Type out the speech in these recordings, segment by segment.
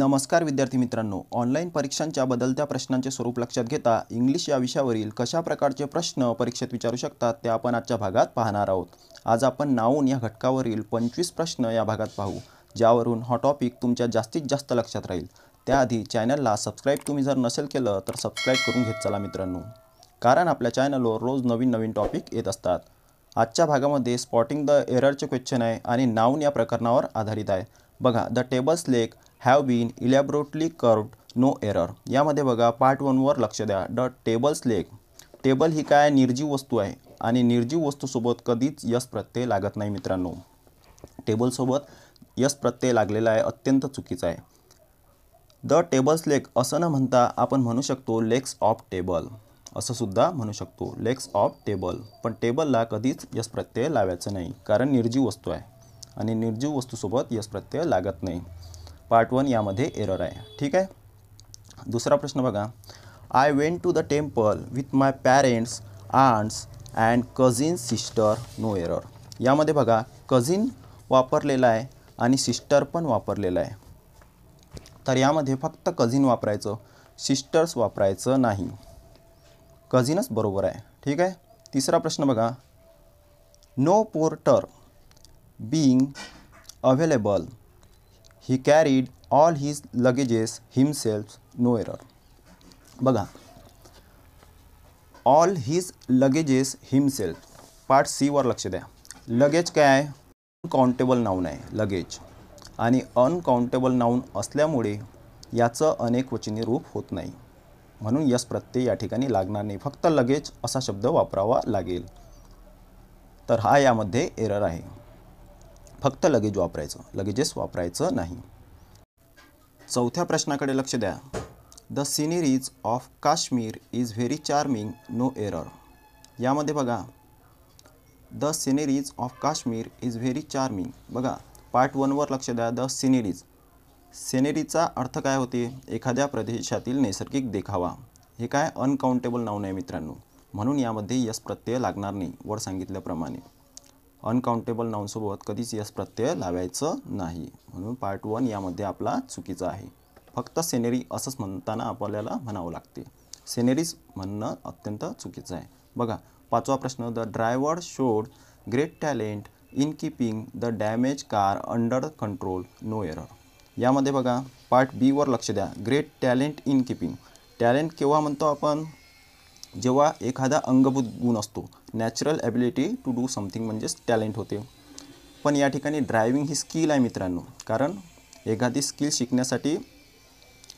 नमस्कार विद्यार्थी मित्रांनो ऑनलाईन परीक्षांच्या बदलत्या प्रश्नांचे स्वरूप लक्षात घेता इंग्लिश या विषयावरील कशा प्रकारचे प्रश्न परीक्षेत विचारू शकतात ते आपण आजच्या भागात पाहणार आहोत आज आपण नाऊन या घटकावरील पंचवीस प्रश्न या भागात पाहू ज्यावरून हा टॉपिक तुमच्या जास्तीत जास्त लक्षात राहील त्याआधी चॅनलला सबस्क्राईब तुम्ही जर नसेल केलं तर सबस्क्राईब करून घेत चला मित्रांनो कारण आपल्या चॅनलवर रोज नवीन नवीन टॉपिक येत असतात आजच्या भागामध्ये स्पॉटिंग द एररचे क्वेश्चन आहे आणि नाऊन या प्रकरणावर आधारित आहे बघा the tables leg have been elaborately carved no error यामध्ये बघा पार्ट वनवर लक्ष द्या द टेबल्स लेग टेबल ही काय निर्जीव वस्तू आहे आणि निर्जीव वस्तूसोबत कधीच यश प्रत्यय लागत नाही मित्रांनो टेबलसोबत यश प्रत्यय लागलेला आहे अत्यंत चुकीचा आहे द टेबल्स लेग असं न म्हणता आपण म्हणू शकतो लेग्स ऑफ टेबल असं सुद्धा म्हणू शकतो लेग्स ऑफ टेबल पण टेबलला कधीच यश प्रत्यय लावायचं नाही कारण निर्जीव वस्तू आहे आणि निर्जीव वस्तूसोबत यश प्रत्यय लागत नाही पार्ट वन यामध्ये एरर आहे ठीक आहे दुसरा प्रश्न बघा I went to the temple with my parents aunts and cousin sister no error यामध्ये बघा कझिन वापरलेला आहे आणि सिस्टर पण वापरलेला आहे तर यामध्ये फक्त कझिन वापरायचं सिस्टर्स वापरायचं नाही कझिनच बरोबर आहे ठीक आहे तिसरा प्रश्न बघा no porter being available he carried all his luggages himself no error बघा all his luggages himself part सीवर लक्ष द्या लगेज काय आहे अनकाउंटेबल नाऊन आहे लगेज आणि अनकाउंटेबल नाऊन असल्यामुळे याचं अनेकवचनी रूप होत नाही म्हणून यस प्रत्यय या ठिकाणी लागणार नाही फक्त लगेज असा शब्द वापरावा लागेल तर हा यामध्ये एरर आहे फक्त लगेज वापरायचं लगेजेस वापरायचं नाही चौथ्या प्रश्नाकडे लक्ष द्या the sceneries of Kashmir is very charming no error यामध्ये बघा the sceneries of Kashmir is very charming बघा पार्ट वनवर लक्ष द्या द सिनेरीज सिनेरीचा अर्थ काय होते एखाद्या प्रदेशातील नैसर्गिक देखावा हे काय अनकाउंटेबल नाव नाही मित्रांनो म्हणून यामध्ये यस प्रत्यय लागणार नाही वर सांगितल्याप्रमाणे अनकाउंटेबल नाउनसोबत कधीच यस प्रत्यय लावायचं नाही म्हणून पार्ट वन यामध्ये आपला चुकीचा आहे फक्त सेनेरी असंच म्हणताना आपल्याला म्हणावं लागते सेनेरीज म्हणणं अत्यंत चुकीचं आहे बघा पाचवा प्रश्न the driver showed great talent in keeping the damage car under control no error यामध्ये बघा पार्ट बीवर लक्ष द्या great talent in keeping talent केव्हा म्हणतो आपण जेव्हा एखादा अंगभूत गुण असतो natural ability to do something म्हणजेच टॅलेंट होते पण या ठिकाणी ड्रायविंग ही स्किल आहे मित्रांनो कारण एखादी स्किल शिकण्यासाठी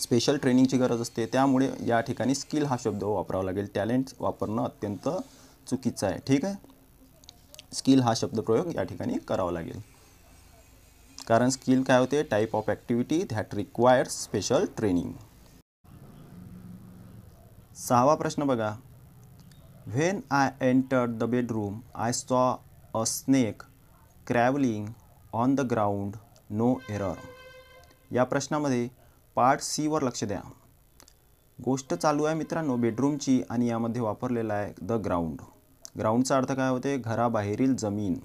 स्पेशल ट्रेनिंगची गरज असते त्यामुळे या ठिकाणी स्किल हा शब्द वापरावा लागेल टॅलेंट वापरणं अत्यंत चुकीचं आहे ठीक आहे स्किल हा शब्द प्रयोग या ठिकाणी करावा लागेल कारण स्किल काय होते type of activity that requires special training सहावा प्रश्न बघा when I enter the bedroom I saw a snake crawling on the ground no error या प्रश्नामध्ये पार्ट सीवर लक्ष द्या गोष्ट चालू आहे मित्रांनो बेडरूमची आणि यामध्ये वापरलेला आहे द ग्राउंड ग्राउंडचा अर्थ काय होते घराबाहेरील जमीन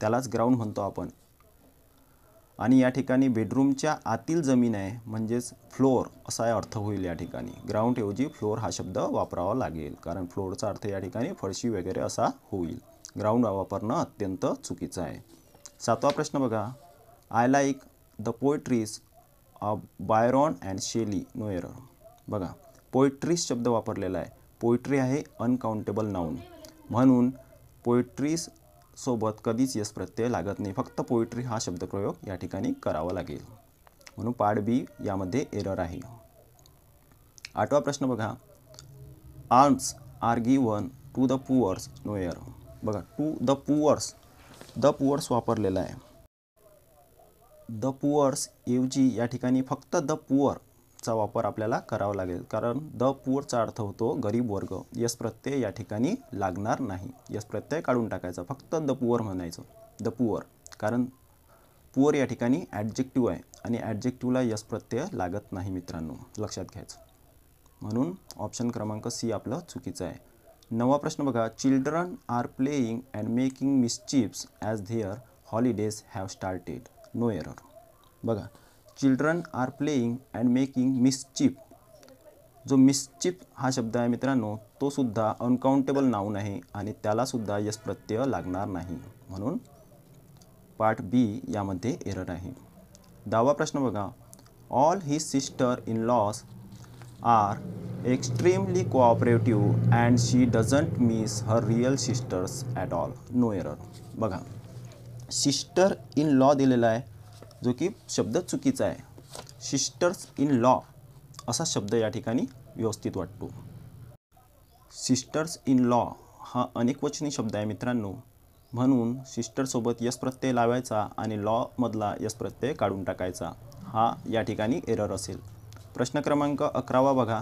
त्यालाच ग्राउंड म्हणतो आपण आणि या ठिकाणी बेडरूमच्या आतील जमीन आहे म्हणजेच फ्लोअर असा अर्थ होईल या ठिकाणी ग्राउंडऐवजी फ्लोअर हा शब्द वापरावा लागेल कारण फ्लोअरचा अर्थ या ठिकाणी फळशी वगैरे असा होईल ग्राउंड वापरणं अत्यंत चुकीचं आहे सातवा प्रश्न बघा I like the poetries of Byron and Shelley no error बघा पोएट्रीज शब्द वापरलेला आहे पोएट्री आहे अनकाउंटेबल नाऊन म्हणून पोएट्रीज सोबत कधीच यस प्रत्यय लागत नाही फक्त पोइट्री हा शब्दप्रयोग या ठिकाणी करावा लागेल म्हणून पार्ट बी यामध्ये एरर आहे आठवा प्रश्न बघा arms are one to the poors no error बघा to the poors the poors वापरलेला आहे द पुअर्स ऐवजी या ठिकाणी फक्त द पुअर चा वापर आपल्याला करावा लागेल कारण द पुअरचा अर्थ होतो गरीब वर्ग यस प्रत्यय या ठिकाणी लागणार नाही यस प्रत्यय काढून टाकायचा फक्त द पुअर म्हणायचं द पुअर कारण पुअर या ठिकाणी ॲडजेक्टिव्ह आहे आणि ॲडजेक्टिव्हला यस प्रत्यय लागत नाही मित्रांनो लक्षात घ्यायचं म्हणून ऑप्शन क्रमांक सी आपलं चुकीचं आहे नवा प्रश्न बघा children are playing and making chips as their holidays have started no error बघा children are playing and making mischief जो मिसचिप हा शब्द आहे मित्रांनो तो सुद्धा अनकाउंटेबल नाऊन आहे आणि त्यालासुद्धा यश प्रत्यय लागणार नाही म्हणून पार्ट बी यामध्ये एरर आहे दहावा प्रश्न बघा all he sister in laws are extremely cooperative and she doesn't miss her real sisters at all no error बघा सिस्टर इन लॉ दिलेला आहे जो की शब्द चुकीचा आहे सिस्टर्स इन लॉ असा शब्द या ठिकाणी व्यवस्थित वाटतो सिस्टर्स इन लॉ हा अनेकवचनी शब्द आहे मित्रांनो म्हणून सिस्टरसोबत यस प्रत्यय लावायचा आणि लॉमधला यश प्रत्यय काढून टाकायचा हा या ठिकाणी एरर असेल प्रश्न क्रमांक अकरावा बघा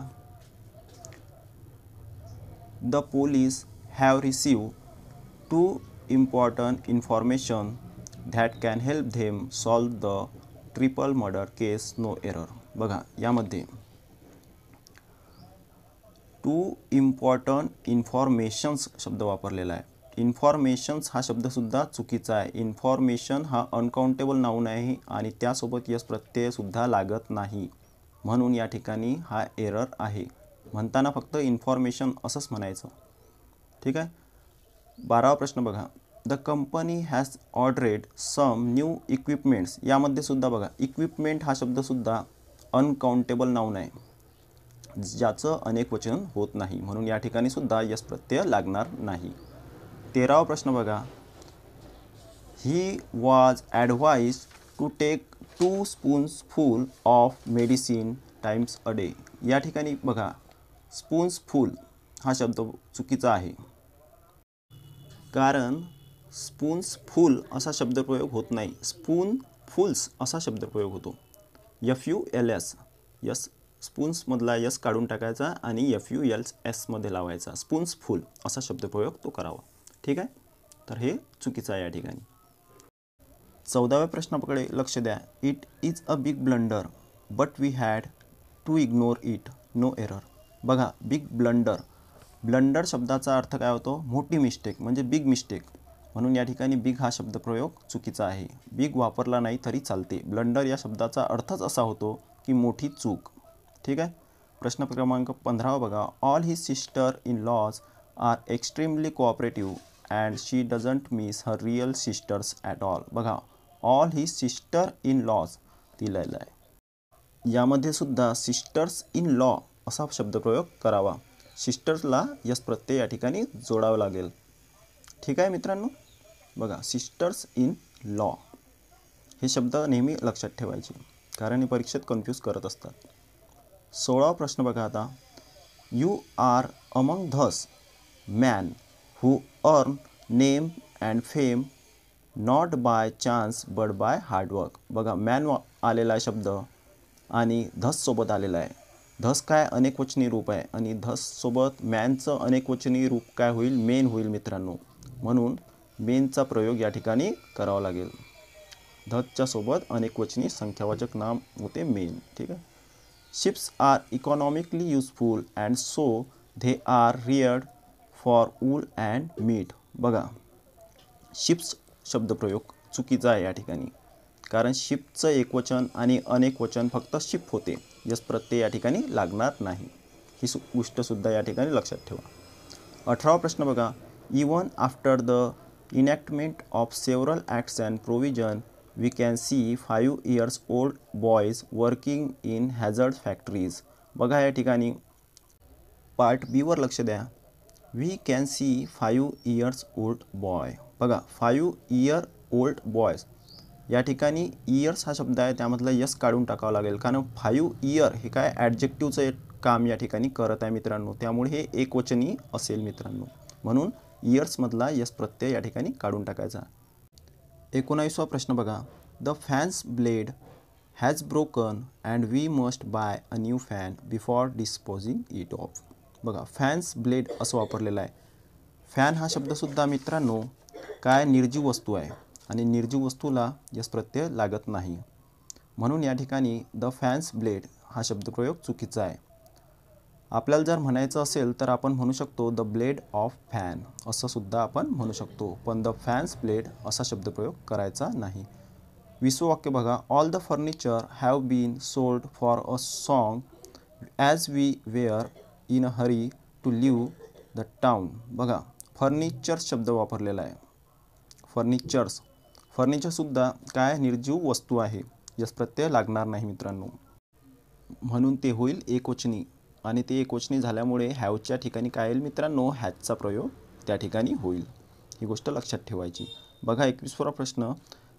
the police have receive two important information that can help them solve the triple murder case no error बघा यामध्ये टू इम्पॉर्टंट इन्फॉर्मेशन्स शब्द वापरलेला आहे इन्फॉर्मेशन्स हा शब्दसुद्धा चुकीचा आहे इन्फॉर्मेशन हा अनकाउंटेबल नाऊन आहे आणि त्यासोबत यस प्रत्ययसुद्धा लागत नाही म्हणून या ठिकाणी हा एरर आहे म्हणताना फक्त इन्फॉर्मेशन असंच म्हणायचं ठीक आहे बारावा प्रश्न बघा the company has ordered some new equipments यामध्ये सुद्धा बघा इक्विपमेंट हा शब्दसुद्धा अनकाउंटेबल नाऊन आहे ज्याचं अनेक वचन होत नाही म्हणून या ठिकाणी सुद्धा यश प्रत्यय लागणार नाही तेरावा प्रश्न बघा he was advised to take two full of medicine times a day या ठिकाणी बघा फुल हा शब्द चुकीचा आहे कारण स्पून्स फुल असा शब्दप्रयोग होत नाही स्पून फुल्स असा शब्दप्रयोग होतो F U L S S स्पून्समधला यस काढून टाकायचा आणि यफ यू एल एसमध्ये लावायचा स्पून्स फुल असा शब्दप्रयोग तो करावा ठीक आहे तर हे चुकीचं आहे या ठिकाणी चौदाव्या प्रश्नाकडे लक्ष द्या it is a big blunder but we had to ignore it no error बघा बिग ब्लंडर ब्लंडर शब्दाचा अर्थ काय होतो मोठी मिस्टेक म्हणजे बिग मिस्टेक म्हणून या ठिकाणी बिग हा शब्दप्रयोग चुकीचा आहे बिग वापरला नाही तरी चालते ब्लंडर या शब्दाचा अर्थच असा होतो की मोठी चूक ठीक आहे प्रश्न क्रमांक पंधरावा बघा all his sister in laws are extremely cooperative and she doesn't miss her real sisters at all बघा all he sister in laws दिलेलं आहे यामध्ये सुद्धा सिस्टर्स इन लॉ असा शब्दप्रयोग करावा सिस्टर्सला यस प्रत्यय या ठिकाणी जोडावं लागेल ठीक आहे मित्रांनो बघा सिस्टर्स इन लॉ हे शब्द नेहमी लक्षात ठेवायचे कारण हे परीक्षेत कन्फ्यूज करत असतात सोळा प्रश्न बघा आता you are among thus man who earn name and fame not by chance but by hard work बघा मॅन आलेला आहे शब्द आणि धससोबत आलेला आहे धस काय अनेकवचनी रूप आहे आणि धससोबत मॅनचं अनेकवचनी रूप काय होईल मेन होईल मित्रांनो म्हणून मेनचा प्रयोग या ठिकाणी करावा लागेल धतच्या सोबत अनेकवचनी संख्यावाचक नाम होते मेन ठीक आहे sheeps are economically useful and so they are reared for wool and meat बघा शिप्स शब्दप्रयोग चुकीचा आहे या ठिकाणी कारण शिपचं एकवचन आणि वचन फक्त शिप होते जस प्रत्यय या ठिकाणी लागणार नाही ही सु गोष्टसुद्धा या ठिकाणी लक्षात ठेवा अठरावा प्रश्न बघा even after the enactment of several acts and provision we can see five years old boys working in hazard factories बघा या ठिकाणी पार्ट बीवर लक्ष द्या we can see five years old boy बघा फायू इयर ओल्ड बॉयज या ठिकाणी years हा शब्द आहे त्यामधला यस काढून टाकावा लागेल कारण फायू इयर हे काय ॲडजेक्टिव्हचं काम या ठिकाणी करत आहे मित्रांनो त्यामुळे हे एकवचनी असेल मित्रांनो म्हणून इयर्समधला यस प्रत्यय या ठिकाणी काढून टाकायचा एकोणावीसवा प्रश्न बघा the fans blade has broken and we must buy a new fan before disposing it off बघा फॅन्स ब्लेड असं वापरलेला आहे फॅन हा शब्दसुद्धा मित्रांनो काय निर्जीव वस्तू आहे आणि निर्जीव वस्तूला यस प्रत्यय लागत नाही म्हणून या ठिकाणी द फॅन्स ब्लेड हा शब्दप्रयोग चुकीचा आहे आपल्याला जर म्हणायचं असेल तर आपण म्हणू शकतो द ब्लेड ऑफ फॅन असं सुद्धा आपण म्हणू शकतो पण द फॅन्स ब्लेड असा शब्दप्रयोग करायचा नाही विसवं वाक्य बघा all the furniture have been sold for a song as we were in a hurry to leave the town बघा फर्निचर्स शब्द वापरलेला आहे फर्निचर्स फर्निचरसुद्धा काय निर्जीव वस्तू आहे यस प्रत्यय लागणार नाही मित्रांनो म्हणून ते होईल एकवचनी आणि ती एकवचनी झाल्यामुळे हॅवच्या ठिकाणी काय येईल मित्रांनो हॅचचा प्रयोग त्या ठिकाणी होईल ही गोष्ट लक्षात ठेवायची बघा एकवीसवा प्रश्न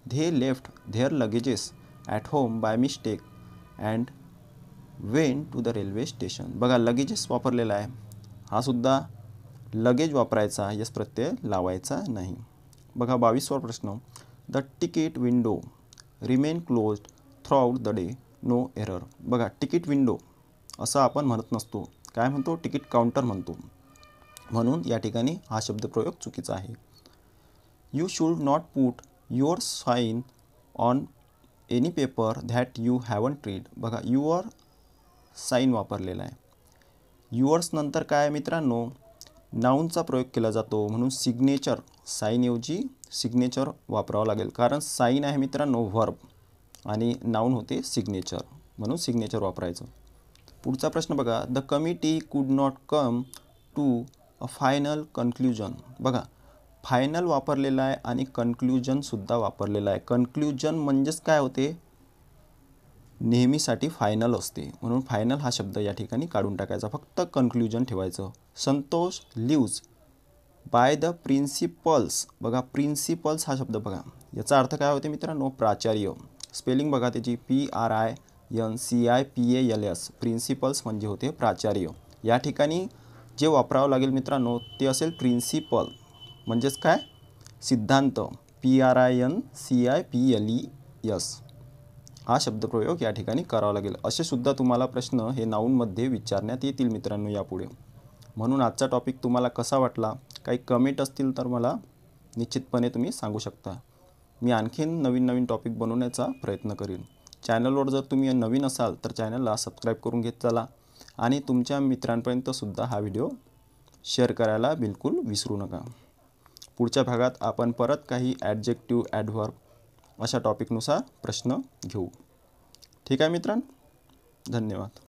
they left their luggages at home by mistake and went to the railway station बघा लगेजेस वापरलेला आहे हा सुद्धा लगेज वापरायचा यस प्रत्यय लावायचा नाही बघा बावीसवा प्रश्न the ticket window remain closed throughout the day no error बघा तिकीट विंडो असं आपण म्हणत नसतो काय म्हणतो तिकीट काउंटर म्हणतो म्हणून या ठिकाणी हा शब्दप्रयोग चुकीचा आहे you should not put your sign on any paper that you haven't read बघा युअर साईन वापरलेला आहे युअर्स नंतर काय मित्रांनो नाऊनचा प्रयोग केला जातो म्हणून सिग्नेचर साईनऐवजी सिग्नेचर वापरावं लागेल कारण साईन आहे मित्रांनो व्हर्ब आणि नाऊन होते सिग्नेचर म्हणून सिग्नेचर वापरायचं पुढचा प्रश्न बघा the committee could not come to a final conclusion बघा फायनल वापरलेला आहे आणि कन्क्ल्युजनसुद्धा वापरलेला आहे कन्क्ल्युजन म्हणजेच काय होते नेहमीसाठी फायनल असते म्हणून फायनल हा शब्द या ठिकाणी काढून टाकायचा फक्त कन्क्ल्युजन ठेवायचं Santosh lives by the principles बघा प्रिन्सिपल्स हा शब्द बघा याचा अर्थ काय होते मित्रांनो प्राचार्य स्पेलिंग बघा त्याची P R I N C I P A L S principals म्हणजे होते प्राचार्य या ठिकाणी जे वापरावं लागेल मित्रांनो ते असेल प्रिन्सिपल म्हणजेच काय सिद्धांत P R I N C I P L E S हा शब्दप्रयोग या ठिकाणी करावा लागेल असेसुद्धा तुम्हाला प्रश्न हे नाऊनमध्ये विचारण्यात येतील मित्रांनो यापुढे म्हणून आजचा टॉपिक तुम्हाला कसा वाटला काही कमेंट असतील तर मला निश्चितपणे तुम्ही सांगू शकता मी आणखीन नवीन नवीन टॉपिक बनवण्याचा प्रयत्न करीन चॅनलवर जर तुम्ही नवीन असाल तर चॅनलला सबस्क्राईब करून घेत चला आणि तुमच्या मित्रांपर्यंतसुद्धा हा व्हिडिओ शेअर करायला बिलकुल विसरू नका पुढच्या भागात आपण परत काही ॲडजेक्टिव्ह ॲडव्हर्ब अशा टॉपिकनुसार प्रश्न घेऊ ठीक आहे मित्रांनो धन्यवाद